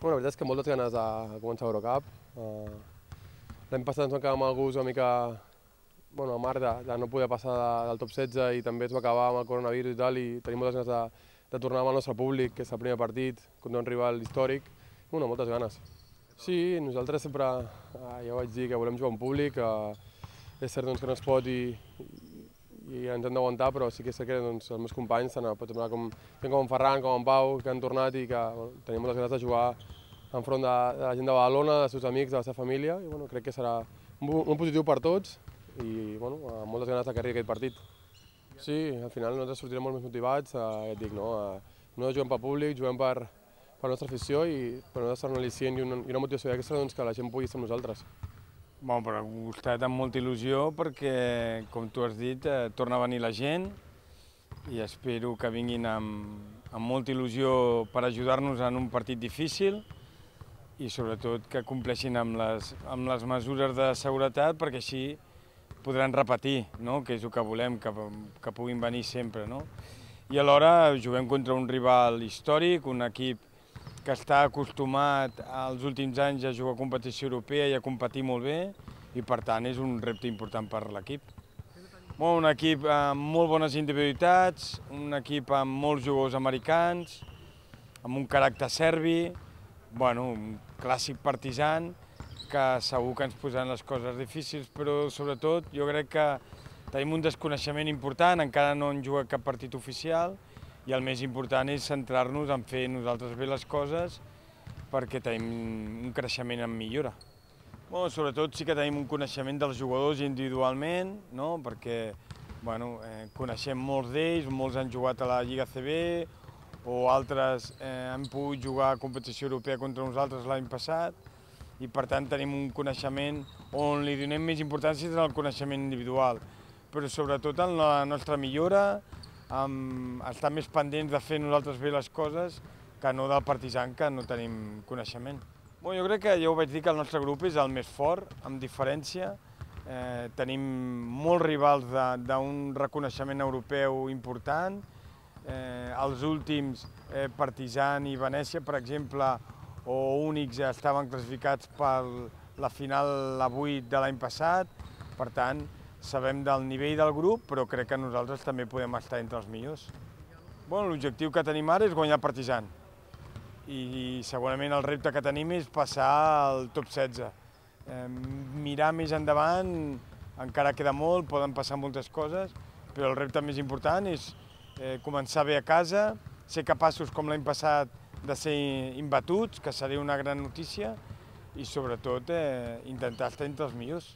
Bueno, la veritat és que moltes ganes de començar Eurocup. Uh, eh, L'any passat ens va quedar amb el gust una mica bueno, amarg de, de no poder passar de, del top 16 i també es va acabar amb el coronavirus i tal i tenim moltes ganes de, de tornar amb el nostre públic, que és el primer partit contra un rival històric. Bueno, moltes ganes. Sí, nosaltres sempre, eh, ja ho vaig dir, que volem jugar en públic. que eh, és cert doncs, que no es pot i, i ens hem d'aguantar, però sí que sé que doncs, els meus companys, tant, pot semblar com, com en Ferran, com en Pau, que han tornat i que bueno, tenim moltes ganes de jugar enfront de, de la gent de Badalona, dels seus amics, de la seva família, i bueno, crec que serà un, un positiu per tots i bueno, amb moltes ganes de que arribi aquest partit. Sí, al final nosaltres sortirem molt més motivats, eh, ja et dic, no? Eh, no juguem per públic, juguem per, per la nostra afició i per nosaltres ser un al·licient i una, i una motivació extra doncs, que la gent pugui estar amb nosaltres. Bon, però costat amb molta il·lusió perquè, com tu has dit, eh, torna a venir la gent i espero que vinguin amb, amb molta il·lusió per ajudar-nos en un partit difícil i sobretot que compleixin amb les, amb les mesures de seguretat perquè així podran repetir, no? que és el que volem, que, que puguin venir sempre. No? I alhora juguem contra un rival històric, un equip que està acostumat als últims anys a jugar a competició europea i a competir molt bé, i per tant és un repte important per l'equip. Bueno, un equip amb molt bones individualitats, un equip amb molts jugadors americans, amb un caràcter serbi, bueno, un clàssic partisan, que segur que ens posaran les coses difícils, però sobretot jo crec que tenim un desconeixement important, encara no han jugat cap partit oficial, i el més important és centrar-nos en fer nosaltres bé les coses perquè tenim un creixement en millora. Bueno, sobretot sí que tenim un coneixement dels jugadors individualment, no? perquè bueno, eh, coneixem molts d'ells, molts han jugat a la Lliga CB o altres eh, han pogut jugar a competició europea contra nosaltres l'any passat i per tant tenim un coneixement on li donem més importància és en el coneixement individual, però sobretot en la nostra millora, amb estar més pendents de fer nosaltres bé les coses que no del partisan, que no tenim coneixement. Bon, jo crec que ja ho vaig dir que el nostre grup és el més fort, amb diferència. Eh, tenim molts rivals d'un reconeixement europeu important. Eh, els últims, eh, Partizan i Venècia, per exemple, o Únics, estaven classificats per la final avui de l'any passat. Per tant, sabem del nivell del grup, però crec que nosaltres també podem estar entre els millors. Bueno, L'objectiu que tenim ara és guanyar el Partizan i, i segurament el repte que tenim és passar al top 16. Eh, mirar més endavant, encara queda molt, poden passar moltes coses, però el repte més important és eh, començar bé a casa, ser capaços, com l'any passat, de ser imbatuts, que seria una gran notícia, i sobretot eh, intentar estar entre els millors.